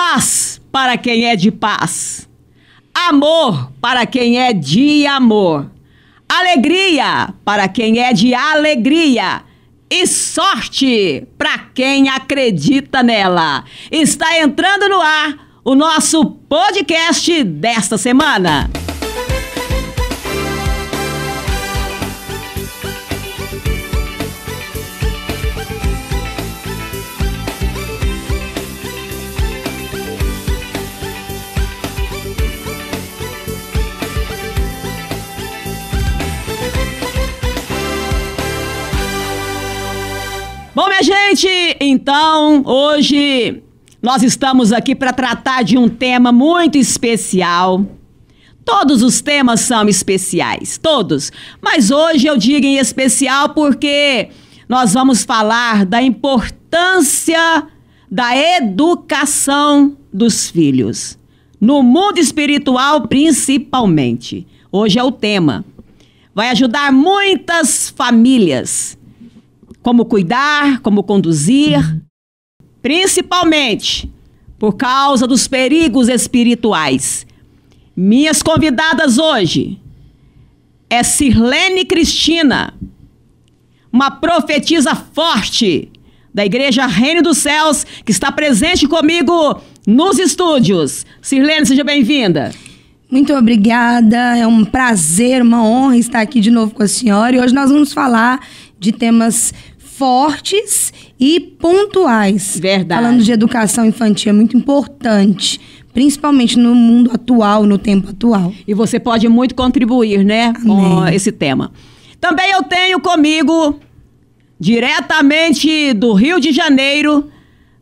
Paz para quem é de paz. Amor para quem é de amor. Alegria para quem é de alegria. E sorte para quem acredita nela. Está entrando no ar o nosso podcast desta semana. minha gente? Então, hoje nós estamos aqui para tratar de um tema muito especial. Todos os temas são especiais, todos. Mas hoje eu digo em especial porque nós vamos falar da importância da educação dos filhos, no mundo espiritual principalmente. Hoje é o tema. Vai ajudar muitas famílias como cuidar, como conduzir, principalmente por causa dos perigos espirituais. Minhas convidadas hoje é Sirlene Cristina, uma profetisa forte da Igreja Reino dos Céus, que está presente comigo nos estúdios. Sirlene, seja bem-vinda. Muito obrigada, é um prazer, uma honra estar aqui de novo com a senhora. E hoje nós vamos falar de temas fortes e pontuais. Verdade. Falando de educação infantil é muito importante, principalmente no mundo atual, no tempo atual. E você pode muito contribuir, né, Amém. com esse tema. Também eu tenho comigo, diretamente do Rio de Janeiro,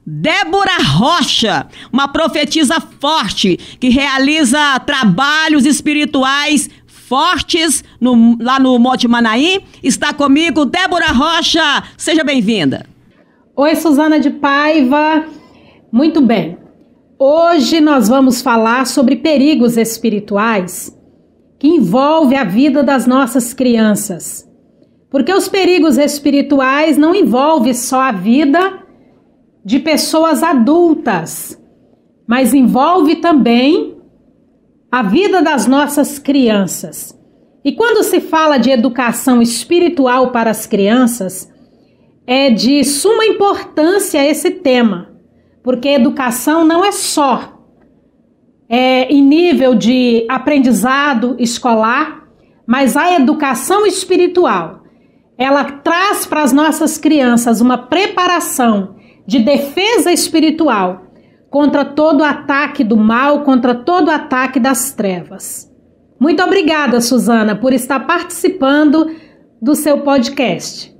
Débora Rocha, uma profetisa forte que realiza trabalhos espirituais fortes no, lá no Monte Manaí. Está comigo Débora Rocha. Seja bem-vinda. Oi, Suzana de Paiva. Muito bem. Hoje nós vamos falar sobre perigos espirituais que envolve a vida das nossas crianças. Porque os perigos espirituais não envolvem só a vida de pessoas adultas, mas envolve também a vida das nossas crianças. E quando se fala de educação espiritual para as crianças, é de suma importância esse tema, porque educação não é só é, em nível de aprendizado escolar, mas a educação espiritual. Ela traz para as nossas crianças uma preparação de defesa espiritual contra todo ataque do mal, contra todo ataque das trevas. Muito obrigada, Suzana, por estar participando do seu podcast.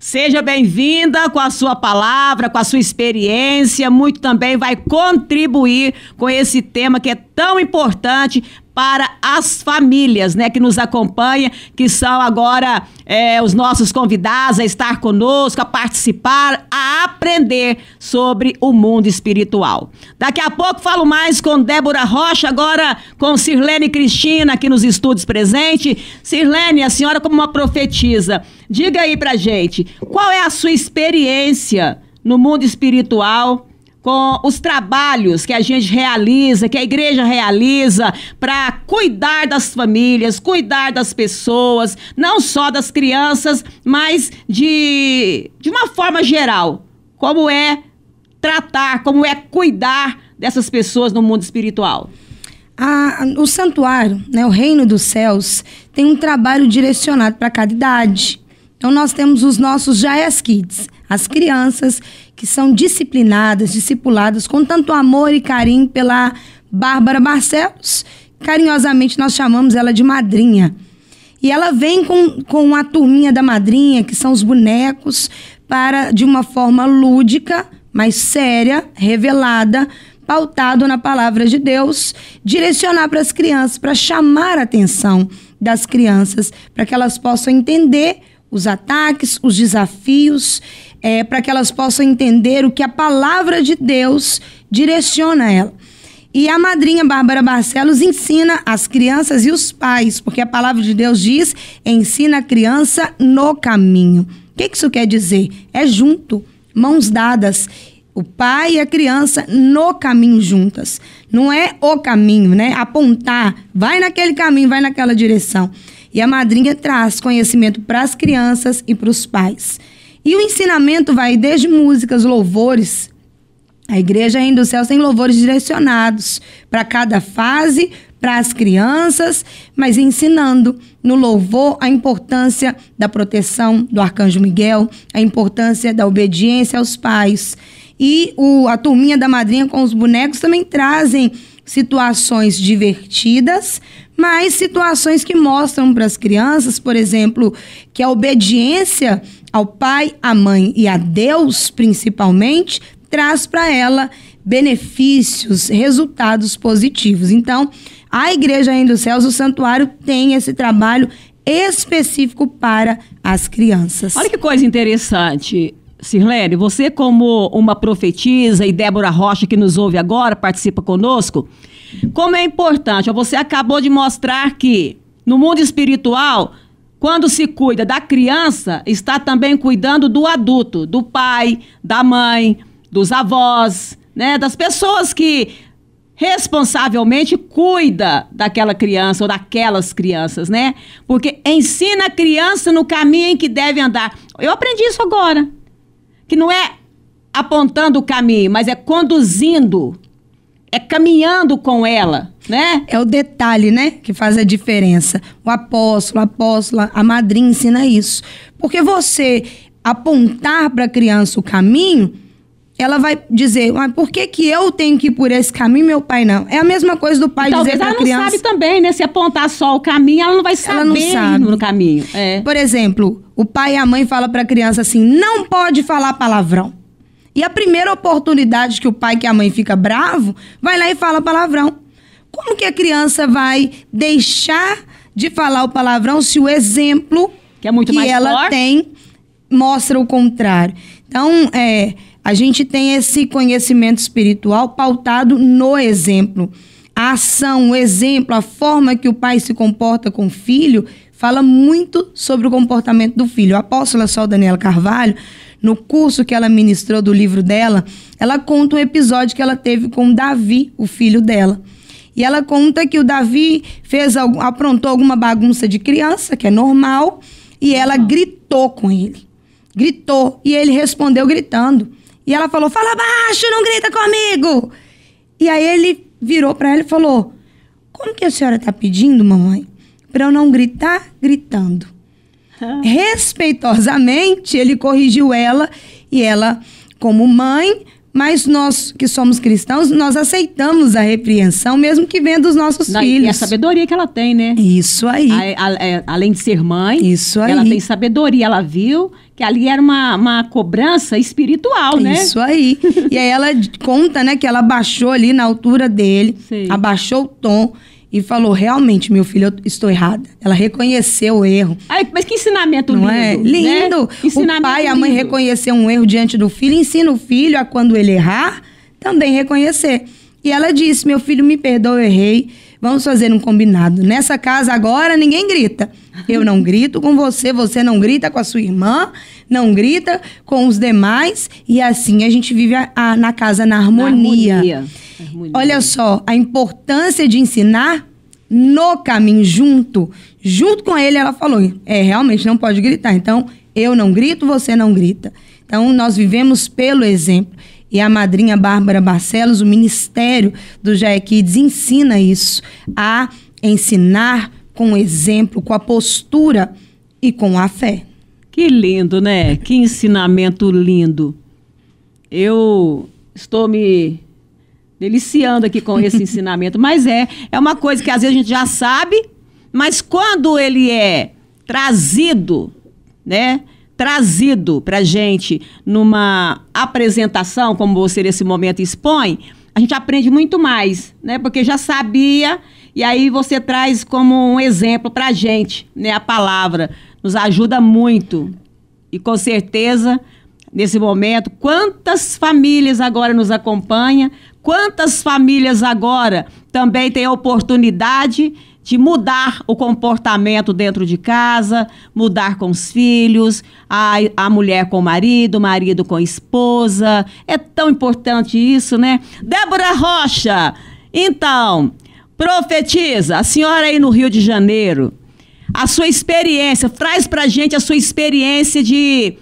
Seja bem-vinda com a sua palavra, com a sua experiência, muito também vai contribuir com esse tema que é tão importante para as famílias, né, que nos acompanha, que são agora é, os nossos convidados a estar conosco, a participar, a aprender sobre o mundo espiritual. Daqui a pouco falo mais com Débora Rocha, agora com Sirlene Cristina aqui nos estúdios presente. Sirlene, a senhora como uma profetisa, diga aí pra gente, qual é a sua experiência no mundo espiritual? com os trabalhos que a gente realiza, que a igreja realiza para cuidar das famílias, cuidar das pessoas, não só das crianças, mas de, de uma forma geral. Como é tratar, como é cuidar dessas pessoas no mundo espiritual? A, o santuário, né, o reino dos céus, tem um trabalho direcionado para cada idade. Então, nós temos os nossos Jaias Kids, as crianças que são disciplinadas, discipuladas com tanto amor e carinho pela Bárbara Barcelos. Carinhosamente nós chamamos ela de madrinha. E ela vem com, com a turminha da madrinha, que são os bonecos, para, de uma forma lúdica, mas séria, revelada, pautado na palavra de Deus, direcionar para as crianças, para chamar a atenção das crianças, para que elas possam entender os ataques, os desafios é, para que elas possam entender o que a palavra de Deus direciona ela. E a madrinha Bárbara Barcelos ensina as crianças e os pais, porque a palavra de Deus diz: ensina a criança no caminho. O que isso quer dizer? É junto, mãos dadas. O pai e a criança no caminho juntas. Não é o caminho, né? Apontar, vai naquele caminho, vai naquela direção. E a madrinha traz conhecimento para as crianças e para os pais. E o ensinamento vai desde músicas, louvores. A Igreja Ainda do Céu tem louvores direcionados para cada fase, para as crianças, mas ensinando no louvor a importância da proteção do Arcanjo Miguel, a importância da obediência aos pais. E o, a turminha da madrinha com os bonecos também trazem situações divertidas, mas situações que mostram para as crianças, por exemplo, que a obediência ao pai, à mãe e a Deus, principalmente, traz para ela benefícios, resultados positivos. Então, a Igreja Reino dos Céus, o santuário, tem esse trabalho específico para as crianças. Olha que coisa interessante. Sirlene, você como uma profetisa e Débora Rocha que nos ouve agora, participa conosco, como é importante, você acabou de mostrar que no mundo espiritual quando se cuida da criança, está também cuidando do adulto, do pai, da mãe, dos avós, né, das pessoas que responsavelmente cuida daquela criança ou daquelas crianças, né? Porque ensina a criança no caminho em que deve andar. Eu aprendi isso agora, que não é apontando o caminho, mas é conduzindo é caminhando com ela, né? É o detalhe, né, que faz a diferença. O apóstolo, a apóstola, a madrinha ensina isso. Porque você apontar para a criança o caminho, ela vai dizer, mas ah, por que, que eu tenho que ir por esse caminho meu pai não? É a mesma coisa do pai dizer para a criança... ela não sabe também, né? Se apontar só o caminho, ela não vai saber ela não sabe. no caminho. É. Por exemplo, o pai e a mãe falam para a criança assim, não pode falar palavrão. E a primeira oportunidade que o pai que a mãe fica bravo, vai lá e fala palavrão. Como que a criança vai deixar de falar o palavrão se o exemplo que, é muito que ela forte. tem mostra o contrário? Então, é, a gente tem esse conhecimento espiritual pautado no exemplo. A ação, o exemplo, a forma que o pai se comporta com o filho fala muito sobre o comportamento do filho. A apóstola é Sol Daniela Carvalho no curso que ela ministrou do livro dela, ela conta um episódio que ela teve com Davi, o filho dela. E ela conta que o Davi fez aprontou alguma bagunça de criança, que é normal, e ela gritou com ele. Gritou e ele respondeu gritando. E ela falou: "Fala baixo, não grita comigo". E aí ele virou para ela e falou: "Como que a senhora está pedindo, mamãe, para eu não gritar gritando?" Respeitosamente, ele corrigiu ela e ela, como mãe, mas nós que somos cristãos, nós aceitamos a repreensão, mesmo que venha dos nossos da, filhos. E a sabedoria que ela tem, né? Isso aí. A, a, a, é, além de ser mãe, Isso aí. ela tem sabedoria. Ela viu que ali era uma, uma cobrança espiritual, né? Isso aí. e aí ela conta, né, que ela baixou ali na altura dele, Sim. abaixou o tom e falou: realmente, meu filho, eu estou errada. Ela reconheceu o erro. Ai, mas que ensinamento Não lindo. É? Lindo. Né? o pai e a mãe reconhecer um erro diante do filho, ensina o filho a quando ele errar, também reconhecer. E ela disse: meu filho, me perdoa, eu errei. Vamos fazer um combinado. Nessa casa agora ninguém grita. Eu não grito com você, você não grita com a sua irmã, não grita com os demais. E assim a gente vive a, a, na casa na harmonia. Na harmonia. harmonia. Olha só, a importância de ensinar no caminho junto. Junto com ele, ela falou: é, realmente não pode gritar. Então, eu não grito, você não grita. Então, nós vivemos pelo exemplo e a madrinha Bárbara Barcelos, o Ministério do Jair ensina isso, a ensinar com exemplo, com a postura e com a fé. Que lindo, né? Que ensinamento lindo. Eu estou me deliciando aqui com esse ensinamento, mas é, é uma coisa que às vezes a gente já sabe, mas quando ele é trazido, né? trazido para gente numa apresentação, como você nesse momento expõe, a gente aprende muito mais, né? Porque já sabia e aí você traz como um exemplo para gente, né? A palavra nos ajuda muito e com certeza nesse momento quantas famílias agora nos acompanha, quantas famílias agora também têm a oportunidade de mudar o comportamento dentro de casa, mudar com os filhos, a, a mulher com o marido, o marido com a esposa. É tão importante isso, né? Débora Rocha, então, profetiza, a senhora aí no Rio de Janeiro, a sua experiência, traz pra gente a sua experiência de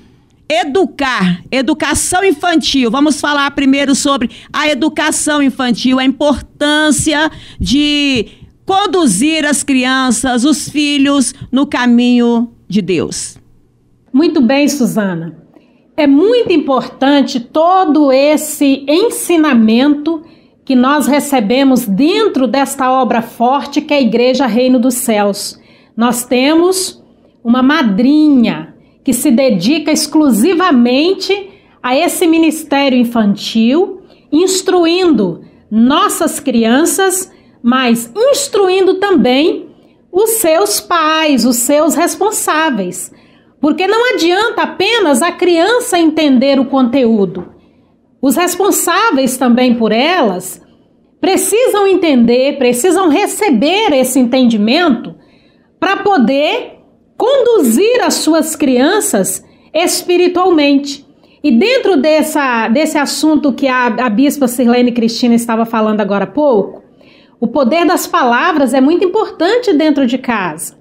educar, educação infantil. Vamos falar primeiro sobre a educação infantil, a importância de conduzir as crianças, os filhos no caminho de Deus. Muito bem, Suzana. É muito importante todo esse ensinamento que nós recebemos dentro desta obra forte que é a Igreja Reino dos Céus. Nós temos uma madrinha que se dedica exclusivamente a esse ministério infantil, instruindo nossas crianças mas instruindo também os seus pais, os seus responsáveis. Porque não adianta apenas a criança entender o conteúdo. Os responsáveis também por elas precisam entender, precisam receber esse entendimento para poder conduzir as suas crianças espiritualmente. E dentro dessa, desse assunto que a, a bispa Sirlene Cristina estava falando agora há pouco, o poder das palavras é muito importante dentro de casa.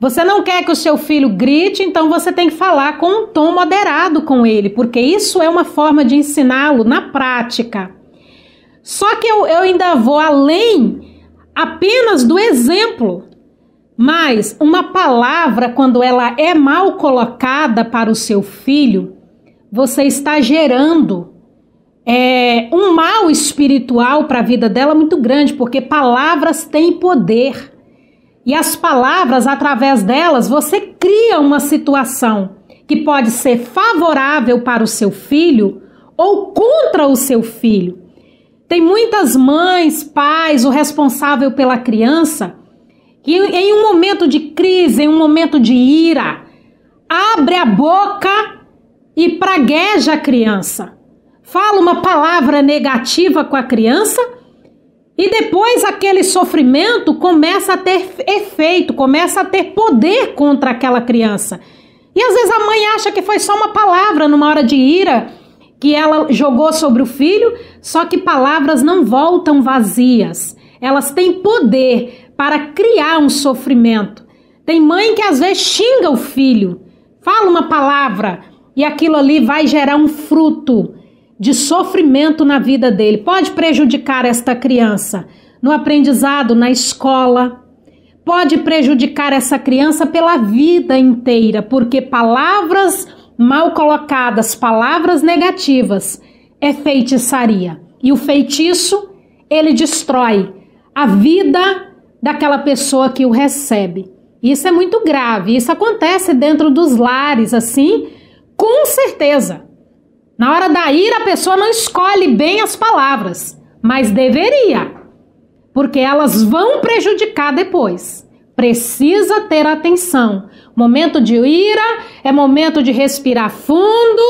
Você não quer que o seu filho grite, então você tem que falar com um tom moderado com ele, porque isso é uma forma de ensiná-lo na prática. Só que eu, eu ainda vou além apenas do exemplo. Mas uma palavra, quando ela é mal colocada para o seu filho, você está gerando é, um mal espiritual para a vida dela muito grande, porque palavras têm poder. E as palavras, através delas, você cria uma situação que pode ser favorável para o seu filho ou contra o seu filho. Tem muitas mães, pais, o responsável pela criança, que em um momento de crise, em um momento de ira, abre a boca e pragueja a criança fala uma palavra negativa com a criança e depois aquele sofrimento começa a ter efeito, começa a ter poder contra aquela criança. E às vezes a mãe acha que foi só uma palavra numa hora de ira que ela jogou sobre o filho, só que palavras não voltam vazias. Elas têm poder para criar um sofrimento. Tem mãe que às vezes xinga o filho, fala uma palavra e aquilo ali vai gerar um fruto de sofrimento na vida dele. Pode prejudicar esta criança no aprendizado, na escola. Pode prejudicar essa criança pela vida inteira, porque palavras mal colocadas, palavras negativas, é feitiçaria. E o feitiço, ele destrói a vida daquela pessoa que o recebe. Isso é muito grave. Isso acontece dentro dos lares, assim, com certeza. Na hora da ira, a pessoa não escolhe bem as palavras, mas deveria, porque elas vão prejudicar depois. Precisa ter atenção. Momento de ira é momento de respirar fundo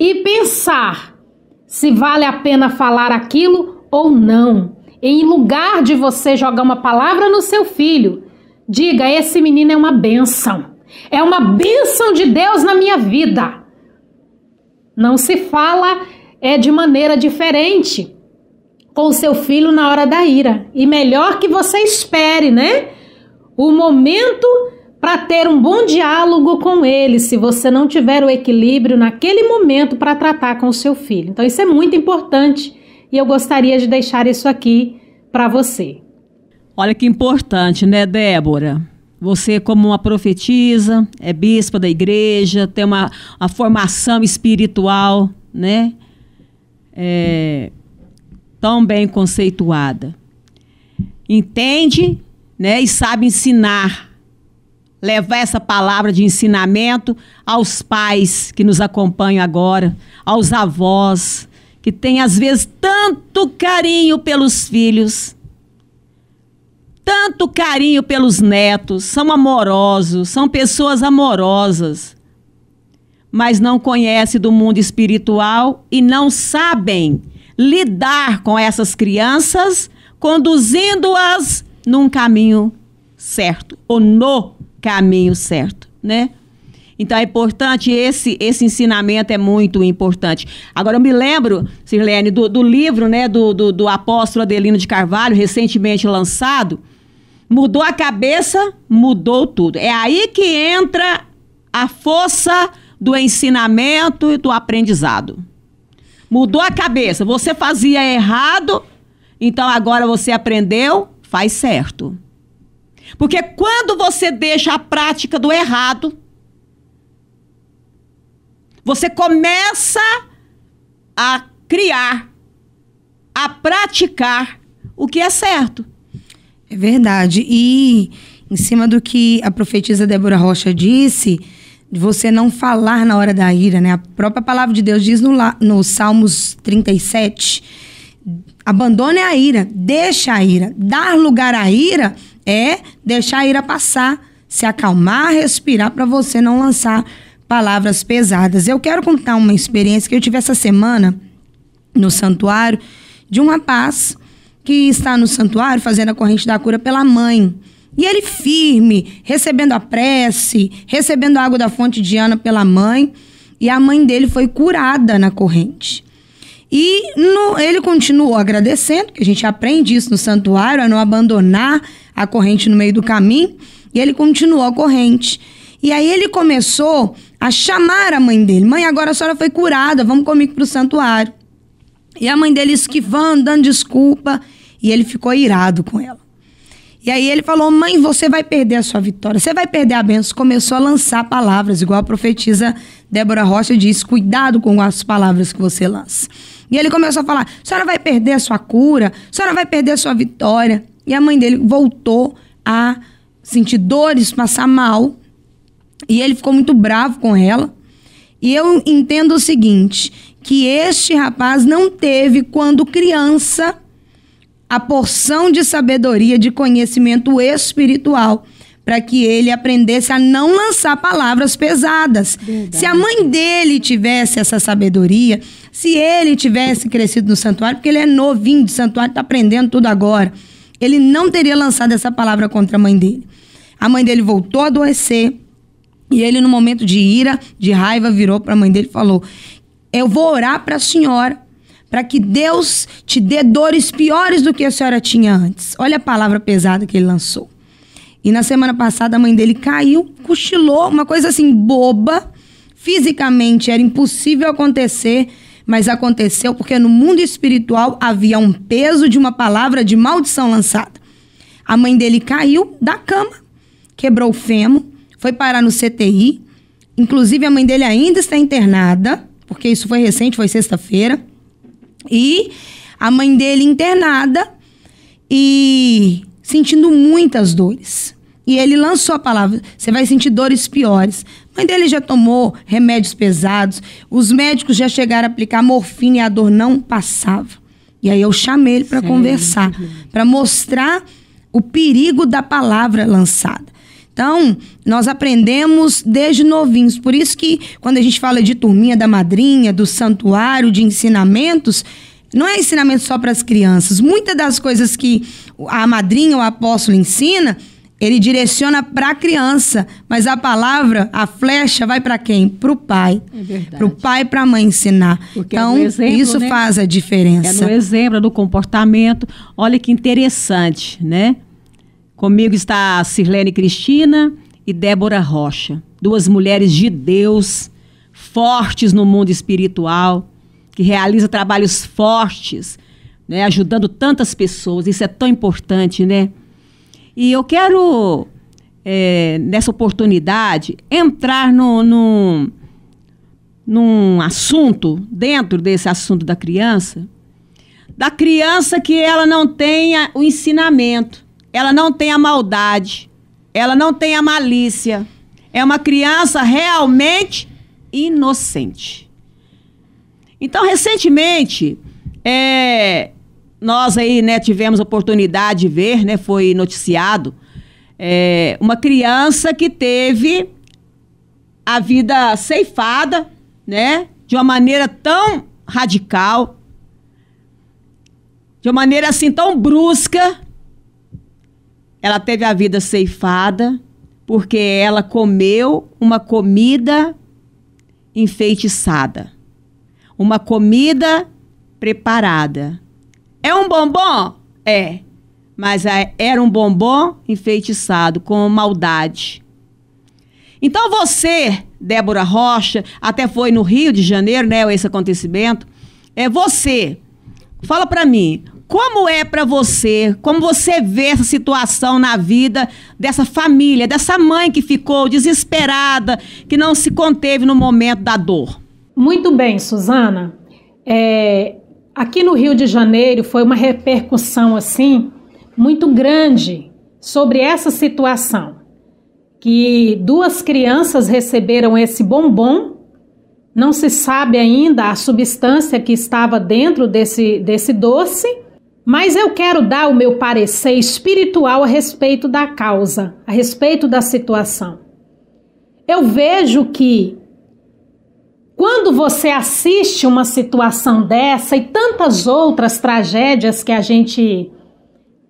e pensar se vale a pena falar aquilo ou não. Em lugar de você jogar uma palavra no seu filho, diga: esse menino é uma benção. É uma benção de Deus na minha vida. Não se fala é de maneira diferente com o seu filho na hora da ira. E melhor que você espere, né? O momento para ter um bom diálogo com ele, se você não tiver o equilíbrio naquele momento para tratar com o seu filho. Então isso é muito importante e eu gostaria de deixar isso aqui para você. Olha que importante, né, Débora? Você, como uma profetisa, é bispa da igreja, tem uma, uma formação espiritual, né? É, tão bem conceituada. Entende, né? E sabe ensinar. Levar essa palavra de ensinamento aos pais que nos acompanham agora, aos avós, que têm às vezes tanto carinho pelos filhos tanto carinho pelos netos, são amorosos, são pessoas amorosas, mas não conhecem do mundo espiritual e não sabem lidar com essas crianças, conduzindo-as num caminho certo ou no caminho certo, né? Então é importante esse esse ensinamento é muito importante. Agora eu me lembro, Sirlene, do, do livro né do, do, do apóstolo Adelino de Carvalho recentemente lançado, mudou a cabeça, mudou tudo. É aí que entra a força do ensinamento e do aprendizado. Mudou a cabeça, você fazia errado, então agora você aprendeu, faz certo. Porque quando você deixa a prática do errado, você começa a criar, a praticar o que é certo. É verdade. E em cima do que a profetisa Débora Rocha disse, de você não falar na hora da ira, né? A própria palavra de Deus diz no, no Salmos 37, abandone a ira, deixa a ira. Dar lugar à ira é deixar a ira passar, se acalmar, respirar para você não lançar palavras pesadas. Eu quero contar uma experiência que eu tive essa semana no santuário de um rapaz que está no santuário fazendo a corrente da cura pela mãe. E ele firme, recebendo a prece, recebendo a água da fonte de Ana pela mãe. E a mãe dele foi curada na corrente. E no, ele continuou agradecendo, que a gente aprende isso no santuário, a não abandonar a corrente no meio do caminho. E ele continuou a corrente. E aí ele começou a chamar a mãe dele: Mãe, agora a senhora foi curada, vamos comigo para o santuário. E a mãe dele esquivando, dando desculpa. E ele ficou irado com ela. E aí ele falou: Mãe, você vai perder a sua vitória, você vai perder a benção. Começou a lançar palavras, igual a profetisa Débora Rocha diz: Cuidado com as palavras que você lança. E ele começou a falar: A senhora vai perder a sua cura, a senhora vai perder a sua vitória. E a mãe dele voltou a sentir dores, passar mal. E ele ficou muito bravo com ela. E eu entendo o seguinte: que este rapaz não teve quando criança a porção de sabedoria, de conhecimento espiritual, para que ele aprendesse a não lançar palavras pesadas. Verdade. Se a mãe dele tivesse essa sabedoria, se ele tivesse crescido no santuário, porque ele é novinho de santuário, está aprendendo tudo agora, ele não teria lançado essa palavra contra a mãe dele. A mãe dele voltou a adoecer. E ele, no momento de ira, de raiva, virou para a mãe dele e falou: eu vou orar para a senhora, para que Deus te dê dores piores do que a senhora tinha antes. Olha a palavra pesada que ele lançou. E na semana passada a mãe dele caiu, cochilou, uma coisa assim boba. Fisicamente era impossível acontecer, mas aconteceu porque no mundo espiritual havia um peso de uma palavra de maldição lançada. A mãe dele caiu da cama, quebrou o fêmur, foi parar no CTI. Inclusive a mãe dele ainda está internada porque isso foi recente, foi sexta-feira. E a mãe dele internada e sentindo muitas dores. E ele lançou a palavra: você vai sentir dores piores. A mãe dele já tomou remédios pesados, os médicos já chegaram a aplicar morfina e a dor não passava. E aí eu chamei ele para conversar, para mostrar o perigo da palavra lançada. Então, nós aprendemos desde novinhos. Por isso que quando a gente fala de turminha da madrinha, do santuário, de ensinamentos, não é ensinamento só para as crianças. Muitas das coisas que a madrinha, o apóstolo ensina, ele direciona para a criança, mas a palavra, a flecha, vai para quem? Para o pai. É para o pai e para a mãe ensinar. Porque é então, é exemplo, isso né? faz a diferença. É no exemplo, no comportamento. Olha que interessante, né? Comigo está Sirlene Cristina e Débora Rocha, duas mulheres de Deus, fortes no mundo espiritual, que realizam trabalhos fortes, né, ajudando tantas pessoas. Isso é tão importante, né? E eu quero, é, nessa oportunidade, entrar no, no, num assunto, dentro desse assunto da criança, da criança que ela não tenha o ensinamento ela não tem a maldade, ela não tem a malícia. É uma criança realmente inocente. Então, recentemente, é, nós aí né, tivemos oportunidade de ver, né, foi noticiado, é, uma criança que teve a vida ceifada, né, de uma maneira tão radical, de uma maneira assim tão brusca, ela teve a vida ceifada porque ela comeu uma comida enfeitiçada. Uma comida preparada. É um bombom? É. Mas é, era um bombom enfeitiçado com maldade. Então você, Débora Rocha, até foi no Rio de Janeiro, né, esse acontecimento. É você. Fala para mim, como é para você? Como você vê essa situação na vida dessa família, dessa mãe que ficou desesperada, que não se conteve no momento da dor? Muito bem, Suzana. É, aqui no Rio de Janeiro foi uma repercussão assim muito grande sobre essa situação, que duas crianças receberam esse bombom não se sabe ainda a substância que estava dentro desse, desse doce, mas eu quero dar o meu parecer espiritual a respeito da causa, a respeito da situação. Eu vejo que quando você assiste uma situação dessa e tantas outras tragédias que a gente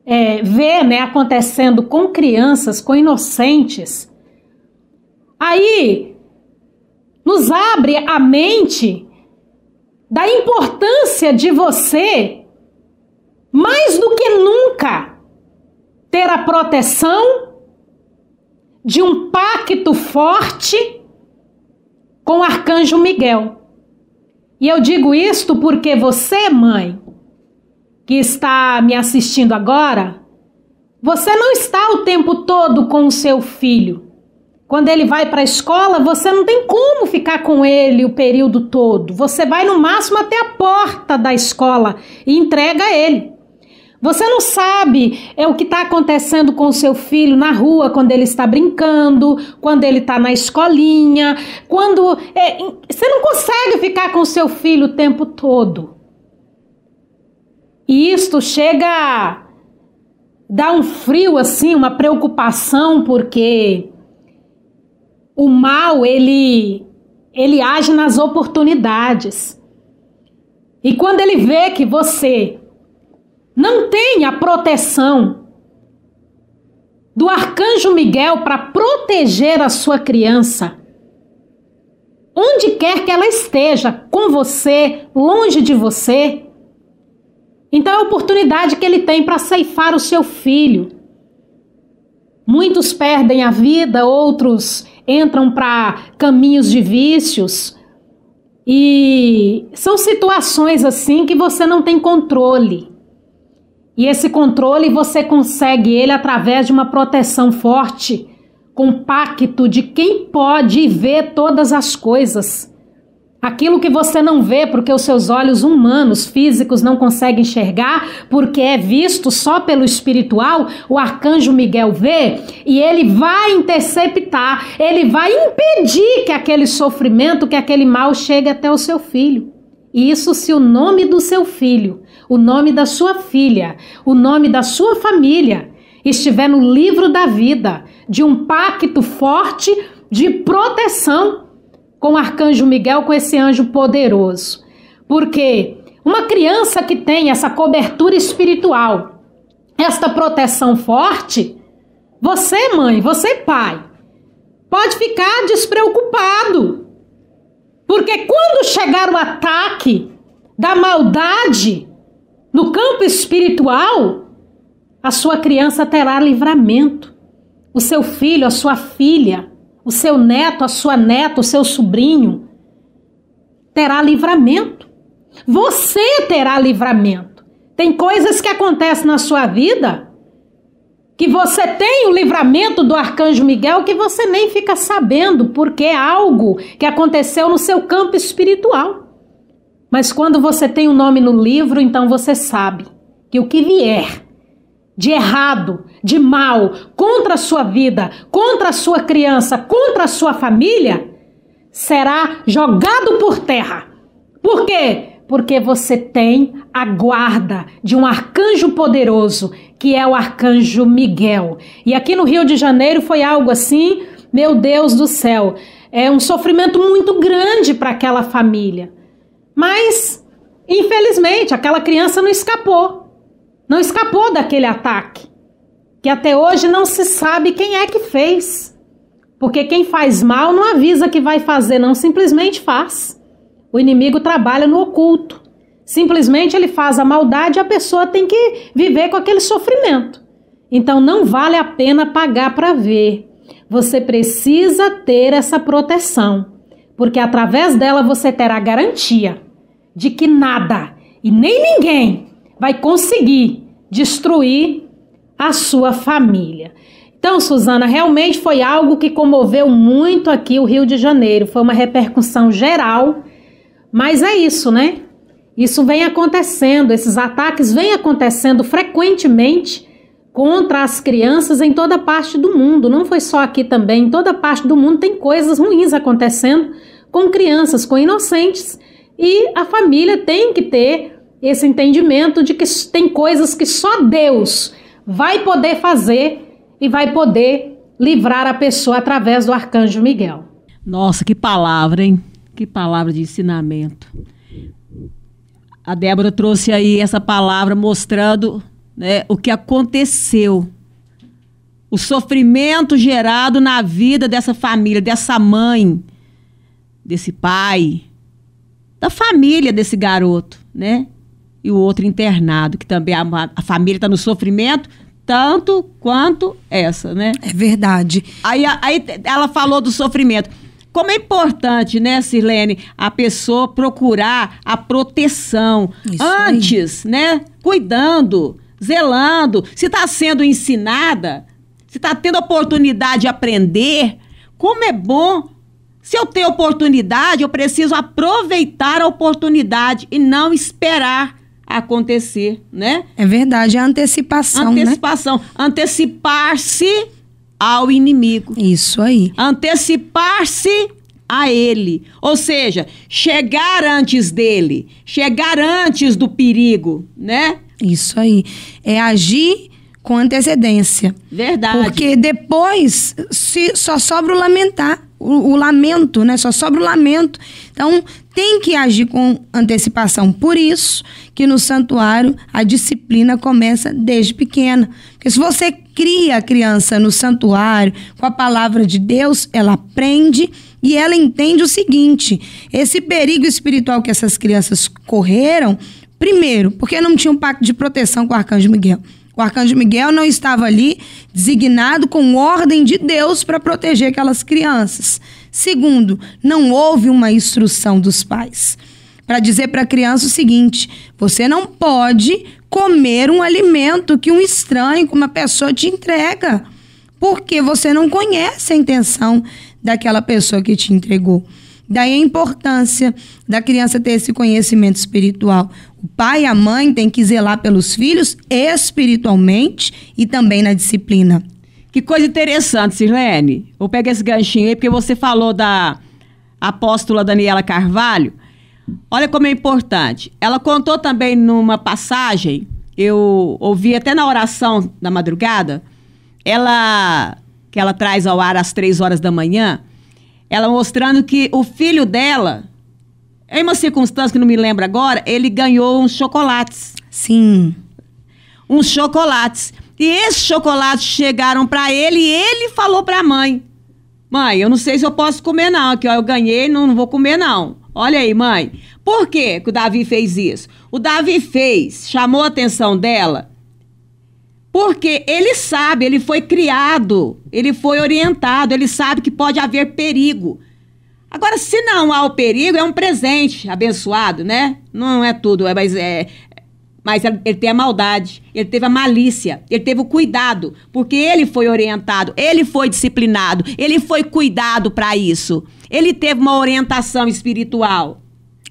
é, vê né, acontecendo com crianças, com inocentes, aí nos abre a mente da importância de você mais do que nunca, ter a proteção de um pacto forte com o arcanjo Miguel. E eu digo isto porque você, mãe, que está me assistindo agora, você não está o tempo todo com o seu filho. Quando ele vai para a escola, você não tem como ficar com ele o período todo. Você vai no máximo até a porta da escola e entrega ele. Você não sabe é o que está acontecendo com o seu filho na rua, quando ele está brincando, quando ele está na escolinha, quando. É, você não consegue ficar com o seu filho o tempo todo. E isto chega a dar um frio, assim, uma preocupação, porque o mal ele, ele age nas oportunidades. E quando ele vê que você não tem a proteção do arcanjo Miguel para proteger a sua criança, onde quer que ela esteja, com você, longe de você, então é a oportunidade que ele tem para ceifar o seu filho. Muitos perdem a vida, outros entram para caminhos de vícios. E são situações assim que você não tem controle. E esse controle você consegue ele através de uma proteção forte, com pacto de quem pode e vê todas as coisas. Aquilo que você não vê porque os seus olhos humanos, físicos, não conseguem enxergar, porque é visto só pelo espiritual, o arcanjo Miguel vê e ele vai interceptar, ele vai impedir que aquele sofrimento, que aquele mal chegue até o seu filho. Isso se o nome do seu filho, o nome da sua filha, o nome da sua família estiver no livro da vida, de um pacto forte de proteção com o arcanjo Miguel, com esse anjo poderoso. Porque uma criança que tem essa cobertura espiritual, esta proteção forte, você, mãe, você, pai, pode ficar despreocupado porque quando chegar o ataque da maldade no campo espiritual, a sua criança terá livramento. O seu filho, a sua filha, o seu neto, a sua neta, o seu sobrinho terá livramento. Você terá livramento. Tem coisas que acontecem na sua vida que você tem o livramento do arcanjo Miguel que você nem fica sabendo, porque é algo que aconteceu no seu campo espiritual. Mas quando você tem o um nome no livro, então você sabe que o que vier de errado, de mal, contra a sua vida, contra a sua criança, contra a sua família, será jogado por terra. Por quê? porque você tem a guarda de um arcanjo poderoso, que é o arcanjo Miguel. E aqui no Rio de Janeiro foi algo assim, meu Deus do céu, é um sofrimento muito grande para aquela família. Mas, infelizmente, aquela criança não escapou. Não escapou daquele ataque, que até hoje não se sabe quem é que fez. Porque quem faz mal não avisa que vai fazer, não, simplesmente faz. O inimigo trabalha no oculto. Simplesmente ele faz a maldade e a pessoa tem que viver com aquele sofrimento. Então não vale a pena pagar para ver. Você precisa ter essa proteção, porque através dela você terá garantia de que nada e nem ninguém vai conseguir destruir a sua família. Então, Suzana, realmente foi algo que comoveu muito aqui o Rio de Janeiro. Foi uma repercussão geral mas é isso, né? Isso vem acontecendo, esses ataques vêm acontecendo frequentemente contra as crianças em toda parte do mundo. Não foi só aqui também, em toda parte do mundo tem coisas ruins acontecendo com crianças, com inocentes, e a família tem que ter esse entendimento de que tem coisas que só Deus vai poder fazer e vai poder livrar a pessoa através do arcanjo Miguel. Nossa, que palavra, hein? Que palavra de ensinamento. A Débora trouxe aí essa palavra mostrando né, o que aconteceu. O sofrimento gerado na vida dessa família, dessa mãe, desse pai, da família desse garoto, né? E o outro internado, que também a, a família está no sofrimento, tanto quanto essa, né? É verdade. Aí, aí ela falou do sofrimento. Como é importante, né, Sirlene, a pessoa procurar a proteção Isso antes, aí. né? Cuidando, zelando. Se está sendo ensinada, se está tendo oportunidade de aprender, como é bom. Se eu tenho oportunidade, eu preciso aproveitar a oportunidade e não esperar acontecer, né? É verdade, é antecipação, Antecipação. Né? Antecipar-se ao inimigo. Isso aí. Antecipar-se a ele, ou seja, chegar antes dele, chegar antes do perigo, né? Isso aí. É agir com antecedência. Verdade. Porque depois se, só sobra o lamentar, o, o, lamento, né? Só sobra o lamento. Então, tem que agir com antecipação. Por isso que no santuário a disciplina começa desde pequena. Porque se você cria a criança no santuário com a palavra de Deus, ela aprende e ela entende o seguinte: esse perigo espiritual que essas crianças correram, primeiro, porque não tinha um pacto de proteção com o arcanjo Miguel. O arcanjo Miguel não estava ali designado com ordem de Deus para proteger aquelas crianças. Segundo, não houve uma instrução dos pais para dizer para a criança o seguinte: você não pode comer um alimento que um estranho, que uma pessoa te entrega, porque você não conhece a intenção daquela pessoa que te entregou. Daí a importância da criança ter esse conhecimento espiritual. O pai e a mãe têm que zelar pelos filhos espiritualmente e também na disciplina. Que coisa interessante, Sirlene. vou pegar esse ganchinho aí, porque você falou da apóstola Daniela Carvalho. Olha como é importante. Ela contou também numa passagem, eu ouvi até na oração da madrugada, ela que ela traz ao ar às três horas da manhã, ela mostrando que o filho dela, em é uma circunstância que não me lembro agora, ele ganhou uns chocolates. Sim. Uns chocolates. E esses chocolates chegaram para ele e ele falou para a mãe: Mãe, eu não sei se eu posso comer, não. Aqui, ó, eu ganhei, não, não vou comer, não. Olha aí, mãe. Por que, que o Davi fez isso? O Davi fez, chamou a atenção dela, porque ele sabe, ele foi criado, ele foi orientado, ele sabe que pode haver perigo. Agora, se não há o perigo, é um presente abençoado, né? Não é tudo, é, mas é, mas ele tem a maldade, ele teve a malícia, ele teve o cuidado, porque ele foi orientado, ele foi disciplinado, ele foi cuidado para isso. Ele teve uma orientação espiritual.